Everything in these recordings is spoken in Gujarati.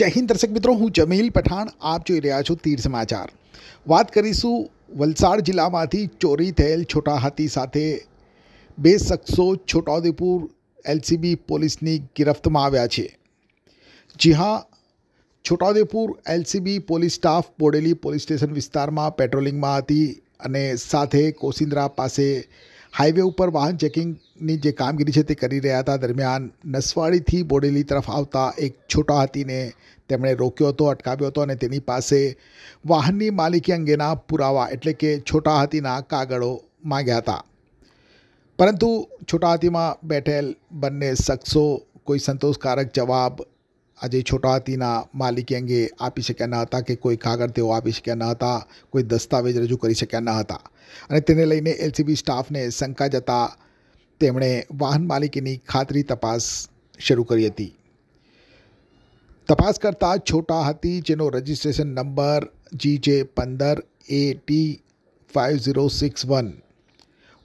જય હિન્દ દર્શક મિત્રો હું જમીલ પઠાણ આપ જોઈ રહ્યા છો તીર સમાચાર વાત કરીશું વલસાડ જિલ્લામાંથી ચોરી થયેલ છોટા હાથી સાથે બે શખ્સો છોટાઉદેપુર એલસીબી પોલીસની ગિરફ્તમાં આવ્યા છે જી હા Chhota Udepur LCB police staff Bodeli police station વિસ્તારમાં પેટ્રોલિંગમાં હતી અને સાથે કોસિન્દ્રા પાસે હાઈવે ઉપર વાહન ચેકિંગની જે કામગીરી છે તે કરી રહ્યા હતા દરમિયાન નસવાડીથી બોડેલી તરફ આવતા એક છોટા હાથીને તેમણે રોક્યો હતો અટકાવ્યો હતો અને તેની પાસે વાહનની માલિકી અંગેના પુરાવા એટલે કે છોટા હાથીના કાગળો માંગ્યા હતા પરંતુ છોટા હાથીમાં બેઠેલ બંને શખ્સો કોઈ સંતોષકારક જવાબ આજે છોટા છોટાહાતીના માલિકી અંગે આપી શક્યા ન હતા કે કોઈ કાગળ તેઓ આપી શક્યા ન હતા કોઈ દસ્તાવેજ રજૂ કરી શક્યા ન હતા અને તેને લઈને એલસીબી સ્ટાફને શંકા જતા તેમણે વાહન માલિકીની ખાતરી તપાસ શરૂ કરી હતી તપાસ કરતાં છોટા હતી જેનો રજિસ્ટ્રેશન નંબર જી જે પંદર A T five zero six one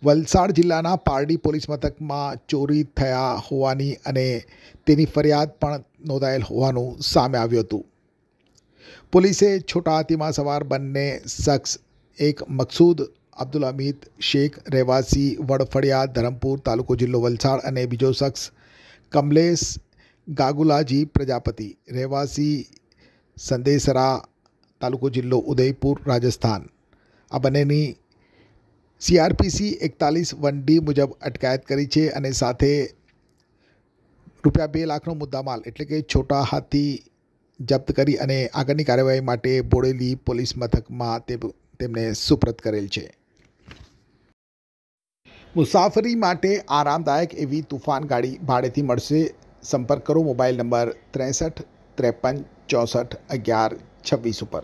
Valsad જિલ્લાના પારડી પોલીસ મથકમાં ચોરી થયા હોવાની અને તેની ફરિયાદ પણ નોંધાયેલ હોવાનું સામે આવ્યું હતું પોલીસે છોટા હાથીમાં સવાર બંને શખ્સ એક મકસૂદ અબ્દુલ અમિત શેખ રહેવાસી વડફળિયા ધરમપુર તાલુકો જિલ્લો વલસાડ અને બીજો શખ્સ કમલેશ ગાગુલાજી પ્રજાપતિ રહેવાસી સંદેસરા તાલુકો જિલ્લો ઉદયપુર રાજસ્થાન આ બંનેની સીઆરપીસી એકતાલીસ વન ડી મુજબ અટકાયત કરી છે અને સાથે રૂપિયા બે લાખનો મુદ્દામાલ એટલે કે છોટા હાથી જપ્ત કરી અને આગળની કાર્યવાહી માટે બોડેલી પોલીસ મથકમાં તે તેમને સુપ્રત કરેલ છે મુસાફરી માટે આરામદાયક એવી તુફાન ગાડી ભાડેથી મળશે સંપર્ક કરો મોબાઈલ નંબર ત્રેસઠ ત્રેપન ચોસઠ અગિયાર છવ્વીસ ઉપર